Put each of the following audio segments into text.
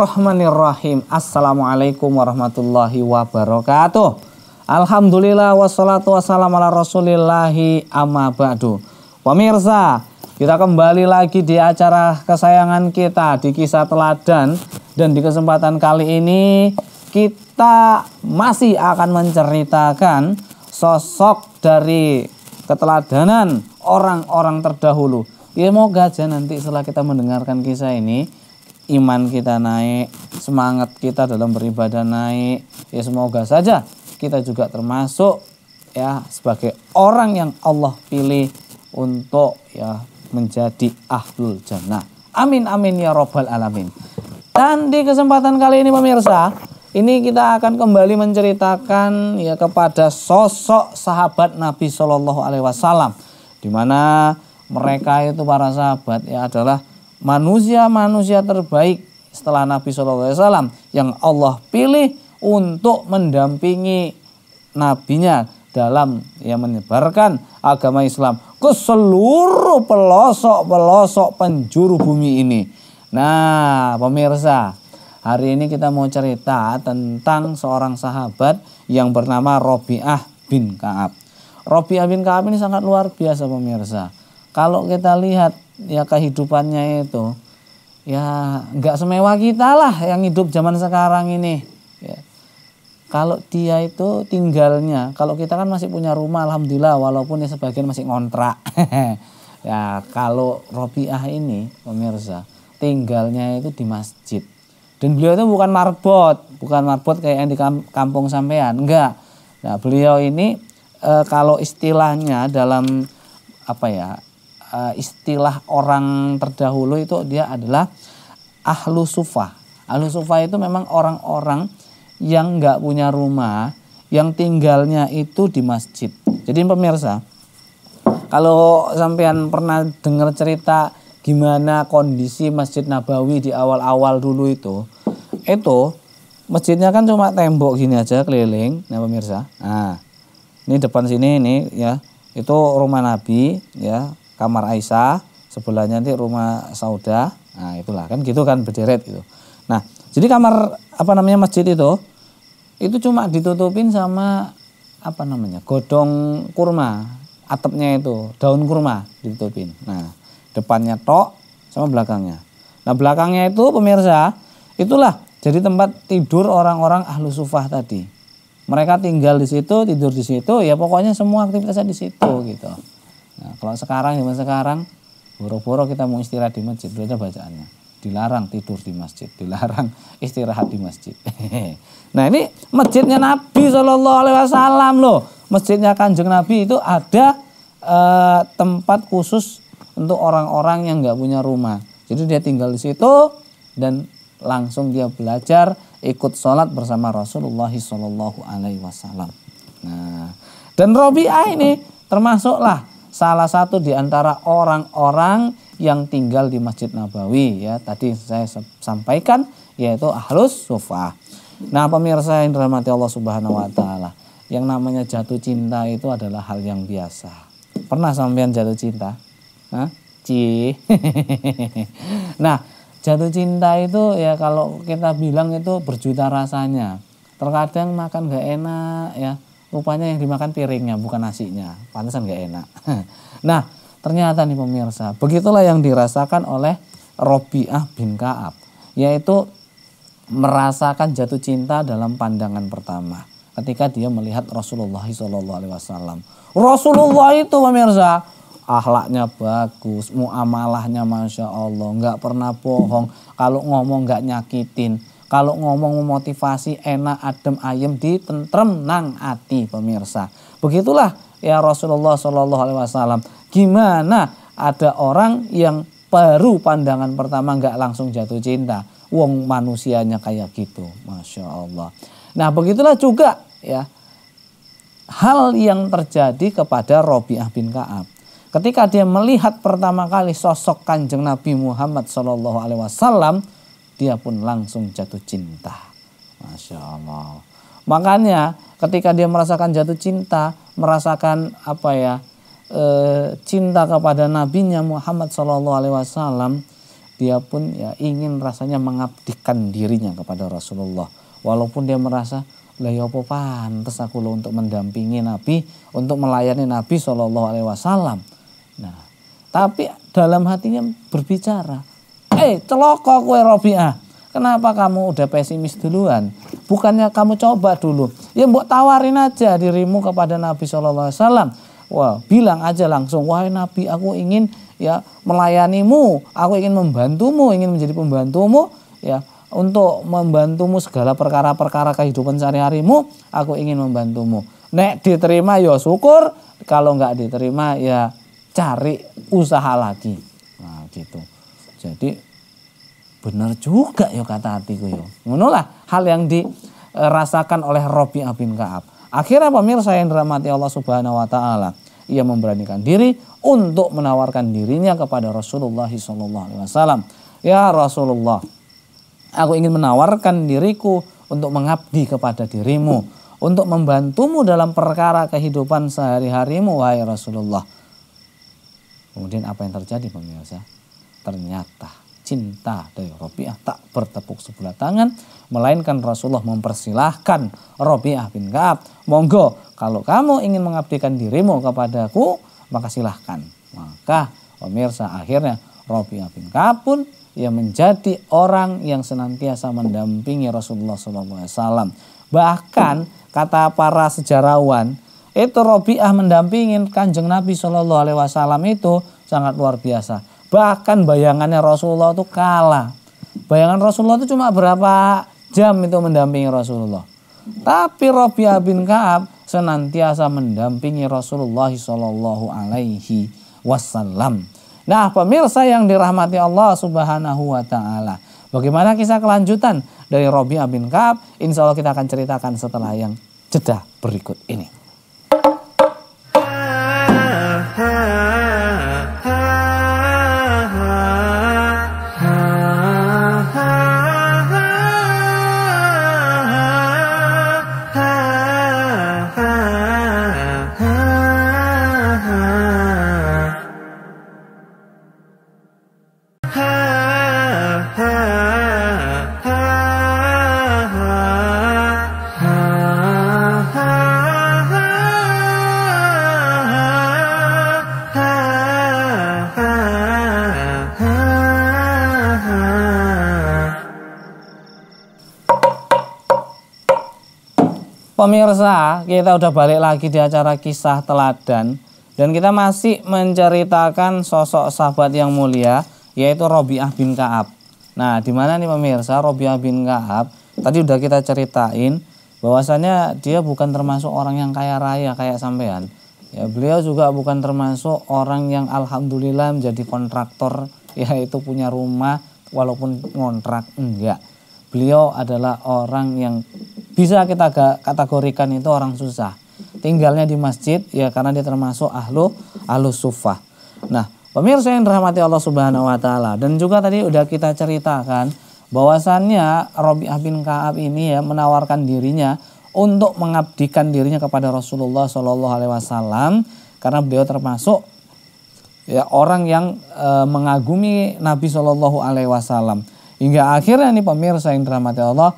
Bismillahirrahmanirrahim. Assalamualaikum warahmatullahi wabarakatuh. Alhamdulillah wassalatu wassalamu ala rasulillahi amma ba'du. Pemirsa, kita kembali lagi di acara kesayangan kita di kisah teladan. Dan di kesempatan kali ini kita masih akan menceritakan sosok dari keteladanan orang-orang terdahulu. Ya moga aja nanti setelah kita mendengarkan kisah ini iman kita naik, semangat kita dalam beribadah naik. Ya semoga saja kita juga termasuk ya sebagai orang yang Allah pilih untuk ya menjadi ahlul jannah. Amin amin ya robbal alamin. Dan di kesempatan kali ini pemirsa, ini kita akan kembali menceritakan ya kepada sosok sahabat Nabi Shallallahu alaihi wasallam di mana mereka itu para sahabat ya adalah manusia-manusia terbaik setelah Nabi SAW yang Allah pilih untuk mendampingi nabinya dalam yang menyebarkan agama Islam ke seluruh pelosok-pelosok penjuru bumi ini. Nah, pemirsa, hari ini kita mau cerita tentang seorang sahabat yang bernama Robiah bin Kaab. Robiah bin Kaab ini sangat luar biasa pemirsa. Kalau kita lihat ya kehidupannya itu ya nggak semewah kita lah yang hidup zaman sekarang ini ya. kalau dia itu tinggalnya kalau kita kan masih punya rumah alhamdulillah walaupun ya sebagian masih ngontrak ya kalau Robiah ini pemirsa tinggalnya itu di masjid dan beliau itu bukan marbot bukan marbot kayak yang di kampung sampean enggak nah beliau ini e, kalau istilahnya dalam apa ya uh, istilah orang terdahulu itu dia adalah ahlu sufa. Ahlu sufa itu memang orang-orang yang nggak punya rumah, yang tinggalnya itu di masjid. Jadi pemirsa, kalau sampean pernah dengar cerita gimana kondisi Masjid Nabawi di awal-awal dulu itu, itu masjidnya kan cuma tembok gini aja keliling, nah pemirsa. Nah, ini depan sini ini ya, itu rumah Nabi ya, kamar Aisyah, sebelahnya nanti rumah Sauda. Nah, itulah kan gitu kan berderet gitu. Nah, jadi kamar apa namanya masjid itu itu cuma ditutupin sama apa namanya? godong kurma, atapnya itu, daun kurma ditutupin. Nah, depannya tok sama belakangnya. Nah, belakangnya itu pemirsa, itulah jadi tempat tidur orang-orang ahlu sufah tadi. Mereka tinggal di situ, tidur di situ, ya pokoknya semua aktivitasnya di situ gitu. Nah, kalau sekarang zaman sekarang boro-boro kita mau istirahat di masjid, belajar bacaannya. Dilarang tidur di masjid, dilarang istirahat di masjid. nah, ini masjidnya Nabi Shallallahu alaihi wasallam loh. Masjidnya Kanjeng Nabi itu ada eh, tempat khusus untuk orang-orang yang nggak punya rumah. Jadi dia tinggal di situ dan langsung dia belajar ikut sholat bersama Rasulullah Shallallahu Alaihi Wasallam. Nah, dan Robi'ah ini termasuklah salah satu di antara orang-orang yang tinggal di Masjid Nabawi ya. Tadi saya sampaikan yaitu ahlus sufah. Nah, pemirsa yang dirahmati Allah Subhanahu wa taala, yang namanya jatuh cinta itu adalah hal yang biasa. Pernah sampean jatuh cinta? Hah? Ci. nah, jatuh cinta itu ya kalau kita bilang itu berjuta rasanya. Terkadang makan gak enak ya, Rupanya yang dimakan piringnya bukan nasinya. Pantesan gak enak. nah ternyata nih pemirsa. Begitulah yang dirasakan oleh Robiah bin Kaab. Yaitu merasakan jatuh cinta dalam pandangan pertama ketika dia melihat Rasulullah SAW. Rasulullah itu pemirsa ahlaknya bagus, muamalahnya masya Allah, nggak pernah bohong, kalau ngomong nggak nyakitin, kalau ngomong memotivasi enak adem ayem di tentrem nang ati pemirsa. Begitulah ya Rasulullah Shallallahu Alaihi Wasallam. Gimana ada orang yang baru pandangan pertama nggak langsung jatuh cinta. Wong manusianya kayak gitu, masya Allah. Nah begitulah juga ya hal yang terjadi kepada Robiah bin Kaab. Ketika dia melihat pertama kali sosok kanjeng Nabi Muhammad Shallallahu Alaihi Wasallam, dia pun langsung jatuh cinta. Masya Allah. Makanya ketika dia merasakan jatuh cinta, merasakan apa ya, e, cinta kepada nabinya Muhammad Shallallahu Alaihi Wasallam, dia pun ya ingin rasanya mengabdikan dirinya kepada Rasulullah. Walaupun dia merasa lah ya apa aku lo untuk mendampingi Nabi, untuk melayani Nabi Shallallahu Alaihi Wasallam. Nah, tapi dalam hatinya berbicara, eh celoko kue Robiah. Kenapa kamu udah pesimis duluan? Bukannya kamu coba dulu. Ya mbok tawarin aja dirimu kepada Nabi Shallallahu Alaihi Wasallam. Wah, bilang aja langsung, wahai Nabi, aku ingin ya melayanimu, aku ingin membantumu, ingin menjadi pembantumu, ya untuk membantumu segala perkara-perkara kehidupan sehari-harimu, aku ingin membantumu. Nek diterima ya syukur, kalau nggak diterima ya cari usaha lagi. Nah gitu. Jadi benar juga yo ya kata hatiku yo. Ya. menolak hal yang dirasakan oleh Robi bin Kaab. Akhirnya pemirsa yang dirahmati Allah Subhanahu wa taala, ia memberanikan diri untuk menawarkan dirinya kepada Rasulullah sallallahu alaihi wasallam. Ya Rasulullah, aku ingin menawarkan diriku untuk mengabdi kepada dirimu, untuk membantumu dalam perkara kehidupan sehari-harimu wahai Rasulullah. Kemudian apa yang terjadi pemirsa? Ternyata cinta dari Robiah tak bertepuk sebelah tangan melainkan Rasulullah mempersilahkan Robiah bin Kaab monggo kalau kamu ingin mengabdikan dirimu kepadaku maka silahkan maka pemirsa akhirnya Robiah bin Kaab pun ia menjadi orang yang senantiasa mendampingi Rasulullah SAW bahkan kata para sejarawan itu Robiah mendampingi kanjeng Nabi Shallallahu Alaihi Wasallam itu sangat luar biasa Bahkan bayangannya Rasulullah itu kalah. Bayangan Rasulullah itu cuma berapa jam itu mendampingi Rasulullah. Tapi Rabi'ah bin Ka'ab senantiasa mendampingi Rasulullah Shallallahu Alaihi Wasallam. Nah pemirsa yang dirahmati Allah Subhanahu Wa Taala. Bagaimana kisah kelanjutan dari Robi'ah bin Kaab? Insya Allah kita akan ceritakan setelah yang jeda berikut ini. Pemirsa, kita udah balik lagi di acara kisah teladan dan kita masih menceritakan sosok sahabat yang mulia yaitu Robiah bin Kaab. Nah, di mana nih pemirsa Robiah bin Kaab? Tadi udah kita ceritain bahwasanya dia bukan termasuk orang yang kaya raya kayak sampean. Ya, beliau juga bukan termasuk orang yang alhamdulillah menjadi kontraktor yaitu punya rumah walaupun ngontrak enggak beliau adalah orang yang bisa kita kategorikan itu orang susah. Tinggalnya di masjid ya karena dia termasuk ahlu ahlu sufah. Nah, pemirsa yang dirahmati Allah Subhanahu wa taala dan juga tadi udah kita ceritakan bahwasannya Robi'ah bin Ka'ab ini ya menawarkan dirinya untuk mengabdikan dirinya kepada Rasulullah Shallallahu alaihi wasallam karena beliau termasuk ya orang yang e, mengagumi Nabi Shallallahu alaihi wasallam. Hingga akhirnya nih pemirsa yang dirahmati Allah,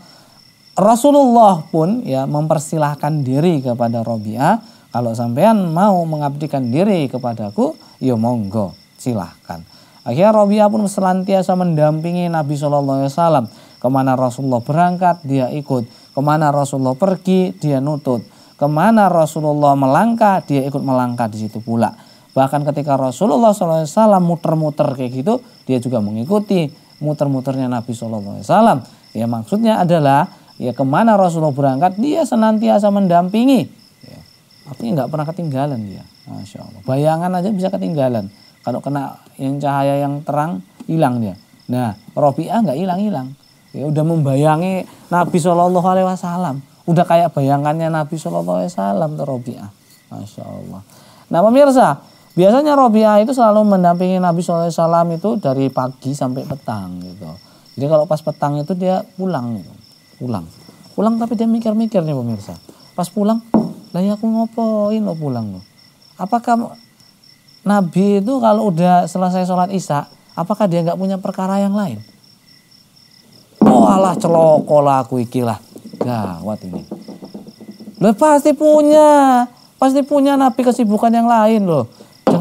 Rasulullah pun ya mempersilahkan diri kepada Robi'ah, kalau sampean mau mengabdikan diri kepadaku, ya monggo, silahkan. Akhirnya Robi'ah pun selantiasa mendampingi Nabi Shallallahu Alaihi Wasallam. Kemana Rasulullah berangkat, dia ikut. Kemana Rasulullah pergi, dia nutut. Kemana Rasulullah melangkah, dia ikut melangkah di situ pula. Bahkan ketika Rasulullah SAW muter-muter kayak gitu, dia juga mengikuti muter-muternya Nabi Shallallahu Alaihi Wasallam. Ya maksudnya adalah ya kemana Rasulullah berangkat dia senantiasa mendampingi. Ya, artinya nggak pernah ketinggalan dia. Masya Allah. Bayangan aja bisa ketinggalan. Kalau kena yang cahaya yang terang hilang dia. Nah Robiah nggak hilang-hilang. Ya udah membayangi Nabi Shallallahu Alaihi Wasallam. Udah kayak bayangannya Nabi Shallallahu Alaihi Wasallam Robi'ah. Masya Allah. Nah pemirsa, Biasanya Robiah itu selalu mendampingi Nabi SAW itu dari pagi sampai petang gitu. Jadi kalau pas petang itu dia pulang gitu. Pulang. Pulang tapi dia mikir-mikir nih pemirsa. Pas pulang, lah ya aku ngopoin lo pulang lo. Apakah Nabi itu kalau udah selesai sholat isya, apakah dia nggak punya perkara yang lain? Oh alah celoko lah aku ikilah. Gawat ini. Lo pasti punya. Pasti punya Nabi kesibukan yang lain loh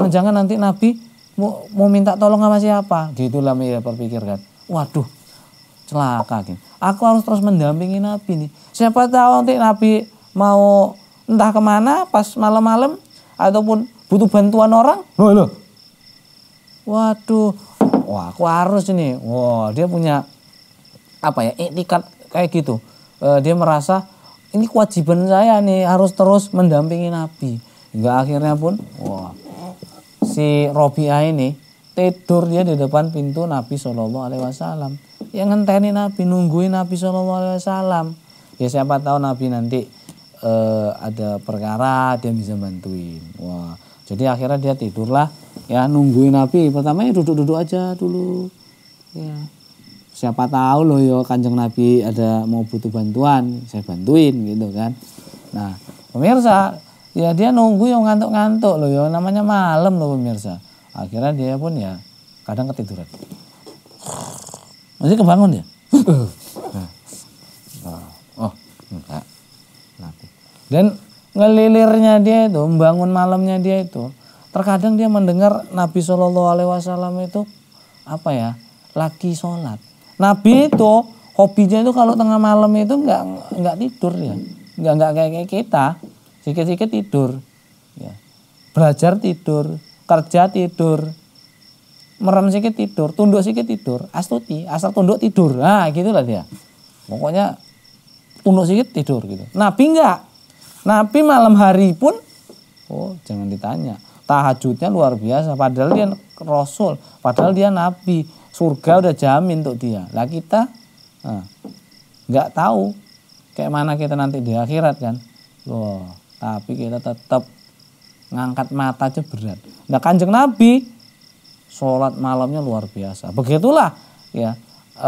jangan-jangan nanti Nabi mau, mau minta tolong sama siapa? Gitulah perpikir perpikirkan. Waduh, celaka Gini. Aku harus terus mendampingi Nabi nih. Siapa tahu nanti Nabi mau entah kemana pas malam-malam ataupun butuh bantuan orang. Loh, loh. Waduh, wah aku harus ini. Wah, dia punya apa ya? Etikat kayak gitu. E, dia merasa ini kewajiban saya nih harus terus mendampingi Nabi. Hingga akhirnya pun, wah si Robi'ah ini tidur dia di depan pintu Nabi Shallallahu Alaihi Wasallam. Yang ngenteni Nabi, nungguin Nabi Shallallahu Alaihi Wasallam. Ya siapa tahu Nabi nanti eh, ada perkara dia bisa bantuin. Wah, jadi akhirnya dia tidurlah ya nungguin Nabi. Pertama ya duduk-duduk aja dulu. Ya. Siapa tahu loh yo ya, kanjeng Nabi ada mau butuh bantuan, saya bantuin gitu kan. Nah, pemirsa ya dia nunggu yang ngantuk-ngantuk loh yang namanya malam loh pemirsa akhirnya dia pun ya kadang ketiduran masih kebangun ya oh enggak dan ngelilirnya dia itu membangun malamnya dia itu terkadang dia mendengar Nabi Shallallahu Alaihi Wasallam itu apa ya laki sholat Nabi itu hobinya itu kalau tengah malam itu nggak nggak tidur ya nggak nggak kayak kita Sikit-sikit tidur. Ya. Belajar tidur, kerja tidur, merem sikit tidur, tunduk sikit tidur, astuti, asal tunduk tidur. Nah, gitulah dia. Pokoknya tunduk sikit tidur gitu. Nabi enggak. Nabi malam hari pun oh, jangan ditanya. Tahajudnya luar biasa padahal dia rasul, padahal dia nabi. Surga udah jamin untuk dia. Lah kita nah, nggak tahu kayak mana kita nanti di akhirat kan. Loh, tapi kita tetap ngangkat mata aja berat. Nah kanjeng Nabi sholat malamnya luar biasa. Begitulah ya. E,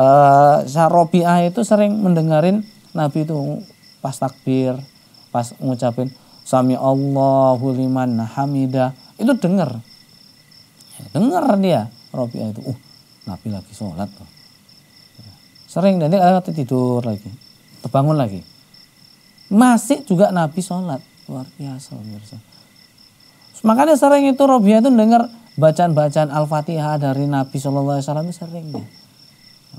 eh, Sarobiah itu sering mendengarin Nabi itu pas takbir, pas ngucapin sami Allahu liman hamida itu dengar. Ya, dengar dia Robiah itu. Uh, Nabi lagi sholat. Sering dan dia eh, tidur lagi, terbangun lagi. Masih juga Nabi sholat Luar biasa pemirsa. Makanya sering itu Robiah itu dengar bacaan-bacaan Al-Fatihah dari Nabi Shallallahu Alaihi Wasallam sering ya.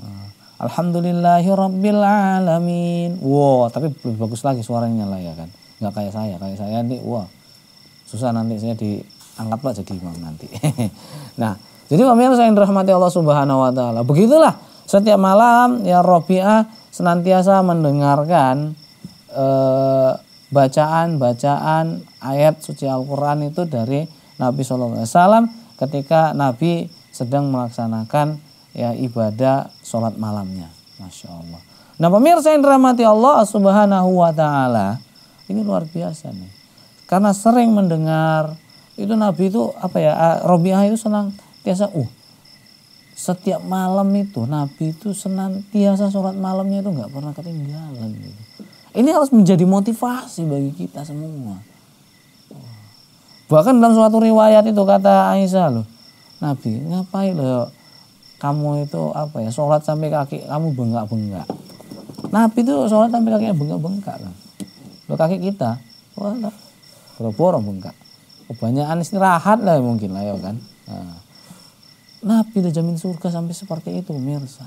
Ah, Alhamdulillahi Rabbil Alamin. Wow, tapi lebih bagus lagi suaranya lah ya kan. Gak kayak saya, kayak saya nanti wah susah nanti saya diangkat lah jadi imam nanti. nah, jadi pemirsa yang dirahmati Allah Subhanahu wa taala. Begitulah setiap malam ya Robiah senantiasa mendengarkan eh, bacaan-bacaan ayat suci Al-Quran itu dari Nabi saw ketika Nabi sedang melaksanakan ya ibadah sholat malamnya. Masya Allah. Nah pemirsa yang dirahmati Allah subhanahu wa ta'ala. Ini luar biasa nih. Karena sering mendengar itu Nabi itu apa ya. Eh, Robiah itu senang biasa. Uh, setiap malam itu Nabi itu senantiasa sholat malamnya itu nggak pernah ketinggalan gitu. Ini harus menjadi motivasi bagi kita semua. Bahkan dalam suatu riwayat itu kata Aisyah loh, Nabi ngapain loh kamu itu apa ya sholat sampai kaki kamu bengkak bengkak. Nabi itu sholat sampai kakinya bengkak bengkak lah. Loh kaki kita, wah boro-boro bengkak. Kebanyakan istirahat lah mungkin lah ya kan. Nah. Nabi udah jamin surga sampai seperti itu Mirsa.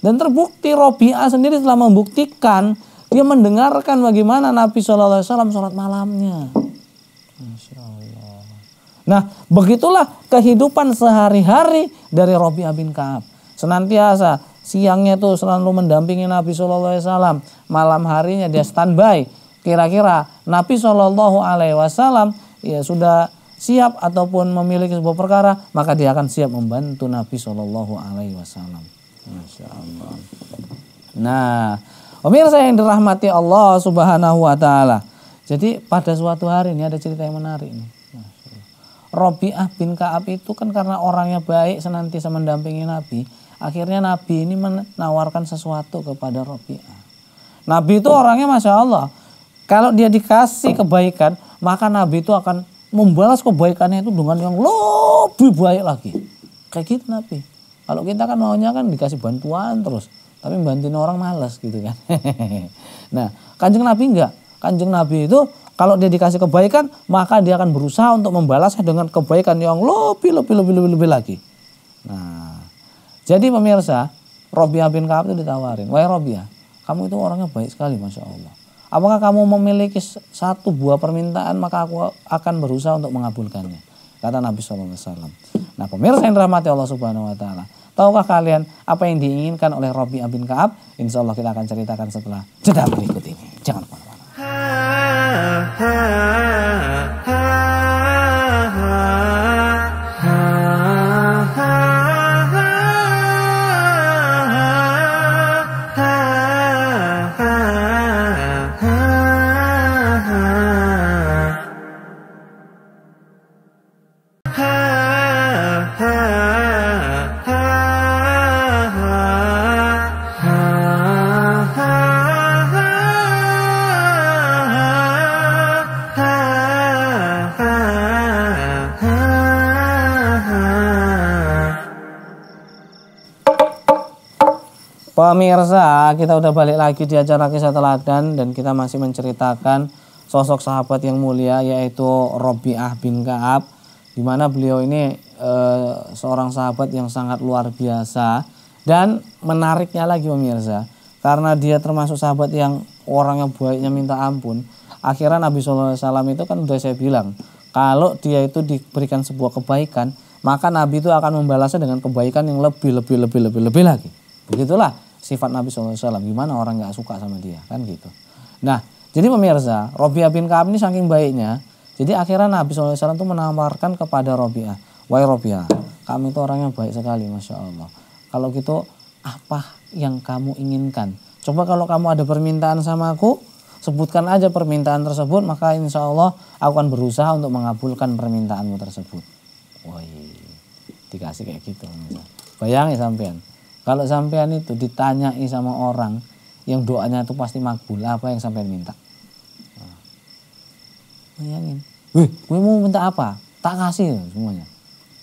Dan terbukti Robi'ah sendiri telah membuktikan dia mendengarkan bagaimana Nabi Shallallahu Alaihi Wasallam sholat malamnya. Masya Nah, begitulah kehidupan sehari-hari dari Robi bin Kaab. Senantiasa siangnya itu selalu mendampingi Nabi Shallallahu Alaihi Wasallam. Malam harinya dia standby. Kira-kira Nabi Shallallahu Alaihi Wasallam ya sudah siap ataupun memiliki sebuah perkara, maka dia akan siap membantu Nabi Shallallahu Alaihi Wasallam. Masya Nah, Pemirsa yang dirahmati Allah Subhanahu wa taala. Jadi pada suatu hari ini ada cerita yang menarik nih. Robiah bin Kaab itu kan karena orangnya baik senantiasa mendampingi Nabi, akhirnya Nabi ini menawarkan sesuatu kepada Robiah. Nabi itu orangnya masya Allah. Kalau dia dikasih kebaikan, maka Nabi itu akan membalas kebaikannya itu dengan yang lebih baik lagi. Kayak gitu Nabi. Kalau kita kan maunya kan dikasih bantuan terus. Tapi bantuin orang males gitu kan. nah, Kanjeng Nabi enggak. Kanjeng Nabi itu kalau dia dikasih kebaikan, maka dia akan berusaha untuk membalasnya dengan kebaikan yang lebih lebih lebih lebih, lebih lagi. Nah, jadi pemirsa, Robiah bin Kaab itu ditawarin, "Wahai Robiah, kamu itu orangnya baik sekali, masya Allah. Apakah kamu memiliki satu buah permintaan, maka aku akan berusaha untuk mengabulkannya." Kata Nabi SAW. Nah, pemirsa yang dirahmati Allah Subhanahu Wa Taala, Tahukah kalian apa yang diinginkan oleh Robi Abin Kaab? Insya Allah kita akan ceritakan setelah jeda berikut ini. Jangan kemana-mana. Pemirsa, kita udah balik lagi di acara kisah teladan dan kita masih menceritakan sosok sahabat yang mulia yaitu Robiah bin Kaab di mana beliau ini e, seorang sahabat yang sangat luar biasa dan menariknya lagi pemirsa karena dia termasuk sahabat yang orang yang baiknya minta ampun akhirnya Nabi Alaihi Wasallam itu kan udah saya bilang kalau dia itu diberikan sebuah kebaikan maka Nabi itu akan membalasnya dengan kebaikan yang lebih lebih lebih lebih lebih lagi begitulah sifat Nabi SAW. Gimana orang nggak suka sama dia kan gitu. Nah jadi pemirsa Robiah bin Kaab ini saking baiknya. Jadi akhirnya Nabi SAW itu menawarkan kepada Robiah. Wahai Robiah kami itu orang yang baik sekali Masya Allah. Kalau gitu apa yang kamu inginkan? Coba kalau kamu ada permintaan sama aku, sebutkan aja permintaan tersebut, maka insya Allah aku akan berusaha untuk mengabulkan permintaanmu tersebut. Woi, dikasih kayak gitu. Bayangin sampean. Kalau sampean itu ditanyai sama orang yang doanya itu pasti makbul, apa yang sampean minta? Bayangin. Nah. Wih, gue mau minta apa? Tak kasih semuanya.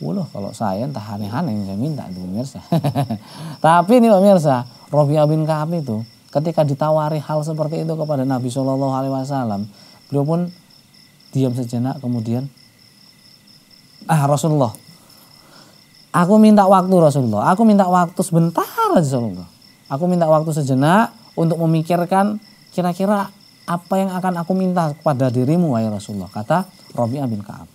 Waduh, kalau saya entah aneh-aneh yang saya minta itu pemirsa. Tapi ini pemirsa, Robi'ah bin Ka'ab itu ketika ditawari hal seperti itu kepada Nabi Shallallahu Alaihi Wasallam, beliau pun diam sejenak kemudian ah Rasulullah Aku minta waktu Rasulullah. Aku minta waktu sebentar Rasulullah. Aku minta waktu sejenak untuk memikirkan kira-kira apa yang akan aku minta kepada dirimu wahai Rasulullah. Kata Rabi'ah bin Ka'ab.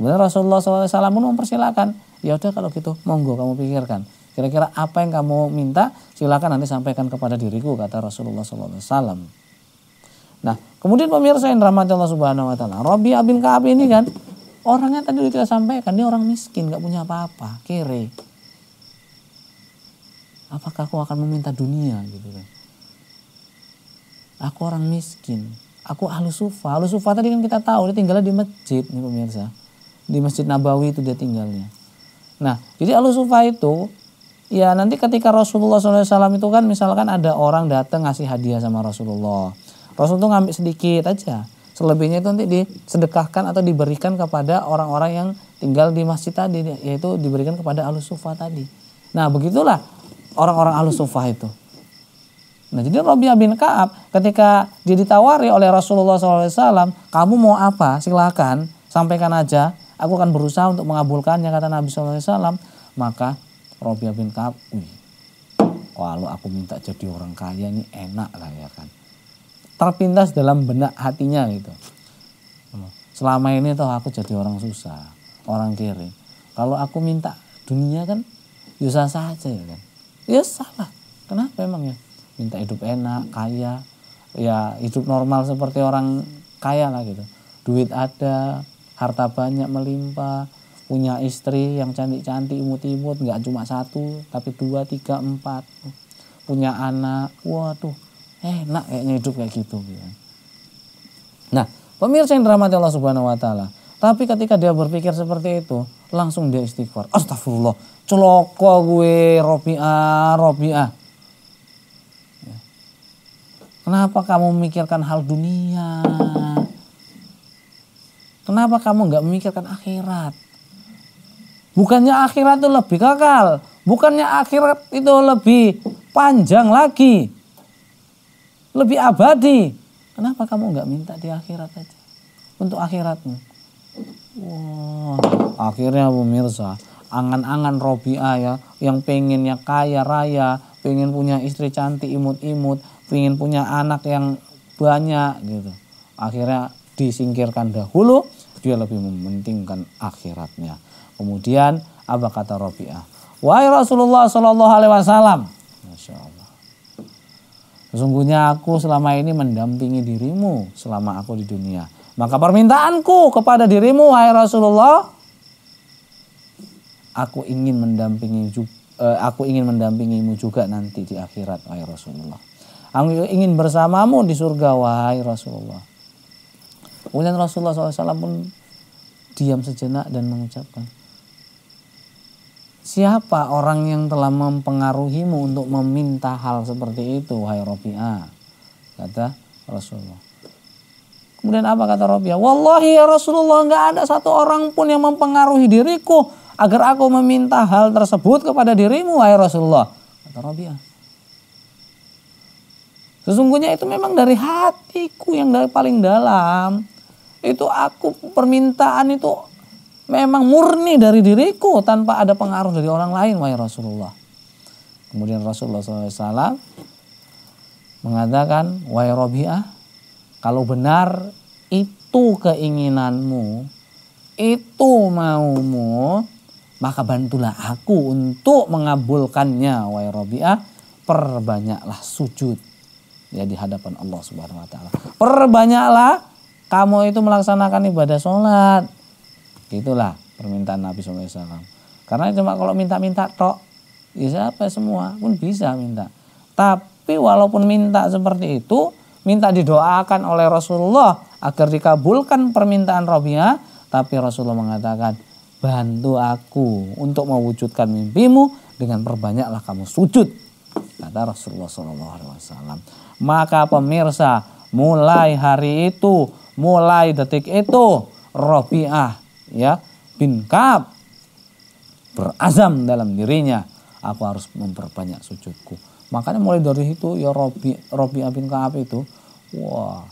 Kemudian Rasulullah SAW pun mempersilahkan. Ya udah kalau gitu monggo kamu pikirkan. Kira-kira apa yang kamu minta silakan nanti sampaikan kepada diriku kata Rasulullah SAW. Nah kemudian pemirsa yang dirahmati Allah Subhanahu Wa Taala. Rabi'ah bin Ka'ab ini kan orangnya tadi udah kita sampaikan dia orang miskin nggak punya apa-apa kere apakah aku akan meminta dunia gitu kan aku orang miskin aku ahlu sufa ahlu sufa tadi kan kita tahu dia tinggalnya di masjid nih pemirsa di masjid Nabawi itu dia tinggalnya nah jadi ahlu sufa itu ya nanti ketika Rasulullah SAW itu kan misalkan ada orang datang ngasih hadiah sama Rasulullah Rasul tuh ngambil sedikit aja selebihnya itu nanti disedekahkan atau diberikan kepada orang-orang yang tinggal di masjid tadi yaitu diberikan kepada alusufah tadi nah begitulah orang-orang alusufah itu nah jadi Robiah bin Kaab ketika dia ditawari oleh Rasulullah SAW kamu mau apa Silakan, sampaikan aja aku akan berusaha untuk mengabulkannya kata Nabi SAW maka Robiah bin Kaab wih kalau aku minta jadi orang kaya ini enak lah ya kan terpintas dalam benak hatinya gitu. Selama ini toh aku jadi orang susah, orang kiri. Kalau aku minta dunia kan ya susah saja ya kan. Ya salah. Kenapa emang ya? Minta hidup enak, kaya, ya hidup normal seperti orang kaya lah gitu. Duit ada, harta banyak melimpah, punya istri yang cantik-cantik, imut-imut, nggak cuma satu, tapi dua, tiga, empat. Punya anak, waduh, enak kayaknya hidup kayak gitu. ya. Nah, pemirsa yang dirahmati Allah Subhanahu wa taala. Tapi ketika dia berpikir seperti itu, langsung dia istighfar. Astagfirullah, celoko gue Robi'ah, Robi'ah. Ya. Kenapa kamu memikirkan hal dunia? Kenapa kamu nggak memikirkan akhirat? Bukannya akhirat itu lebih kekal, bukannya akhirat itu lebih panjang lagi lebih abadi. Kenapa kamu nggak minta di akhirat aja? Untuk akhiratmu. Wah, akhirnya pemirsa, angan-angan Robiah ya, yang pengennya kaya raya, pengen punya istri cantik imut-imut, pengen punya anak yang banyak gitu. Akhirnya disingkirkan dahulu, dia lebih mementingkan akhiratnya. Kemudian apa kata Robiah? Wahai Rasulullah Shallallahu Alaihi Wasallam, Sesungguhnya aku selama ini mendampingi dirimu selama aku di dunia. Maka permintaanku kepada dirimu, wahai Rasulullah, aku ingin mendampingi eh, aku ingin mendampingimu juga nanti di akhirat, wahai Rasulullah. Aku ingin bersamamu di surga, wahai Rasulullah. Kemudian Rasulullah SAW pun diam sejenak dan mengucapkan, Siapa orang yang telah mempengaruhimu untuk meminta hal seperti itu, wahai Rabi'ah? Kata Rasulullah. Kemudian apa kata Rabi'ah? Wallahi ya Rasulullah, nggak ada satu orang pun yang mempengaruhi diriku agar aku meminta hal tersebut kepada dirimu, wahai Rasulullah. Kata Rabi'ah. Sesungguhnya itu memang dari hatiku yang dari paling dalam. Itu aku permintaan itu memang murni dari diriku tanpa ada pengaruh dari orang lain wahai Rasulullah. Kemudian Rasulullah SAW mengatakan wahai Robiah kalau benar itu keinginanmu itu maumu maka bantulah aku untuk mengabulkannya wahai Robiah perbanyaklah sujud ya di hadapan Allah Subhanahu wa taala. Perbanyaklah kamu itu melaksanakan ibadah sholat Itulah permintaan Nabi SAW. Karena cuma kalau minta-minta tok, ya siapa semua pun bisa minta. Tapi walaupun minta seperti itu, minta didoakan oleh Rasulullah agar dikabulkan permintaan Rabi'ah, tapi Rasulullah mengatakan, bantu aku untuk mewujudkan mimpimu dengan perbanyaklah kamu sujud. Kata Rasulullah SAW. Maka pemirsa mulai hari itu, mulai detik itu, Robiah ya bin Ka'ab berazam dalam dirinya aku harus memperbanyak sujudku. Makanya mulai dari itu ya Robi Robi bin Kaab itu wah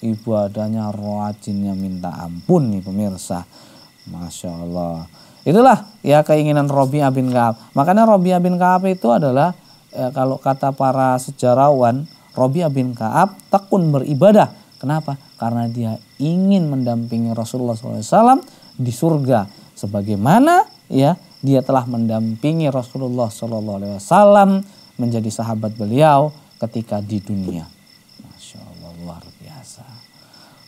ibadahnya rajinnya minta ampun nih pemirsa. Masya Allah. Itulah ya keinginan Robi bin Kaab. Makanya Robi bin Kaab itu adalah ya, kalau kata para sejarawan Robi bin Kaab tekun beribadah. Kenapa? Karena dia ingin mendampingi Rasulullah SAW di surga sebagaimana ya dia telah mendampingi Rasulullah Shallallahu alaihi wasallam menjadi sahabat beliau ketika di dunia. Masya Allah luar biasa.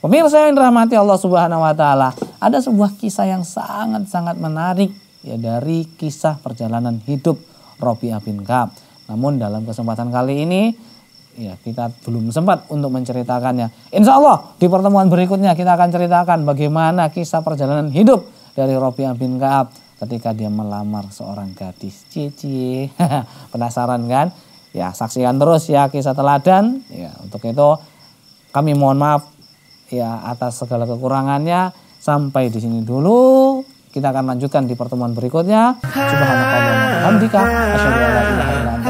Pemirsa yang dirahmati Allah Subhanahu wa taala, ada sebuah kisah yang sangat-sangat menarik ya dari kisah perjalanan hidup Robi' Abin Kab. Namun dalam kesempatan kali ini ya kita belum sempat untuk menceritakannya. Insya Allah di pertemuan berikutnya kita akan ceritakan bagaimana kisah perjalanan hidup dari Robiah bin Kaab ketika dia melamar seorang gadis. Cici, penasaran kan? Ya saksikan terus ya kisah teladan. Ya untuk itu kami mohon maaf ya atas segala kekurangannya. Sampai di sini dulu. Kita akan lanjutkan di pertemuan berikutnya. Subhanallah. Alhamdulillah.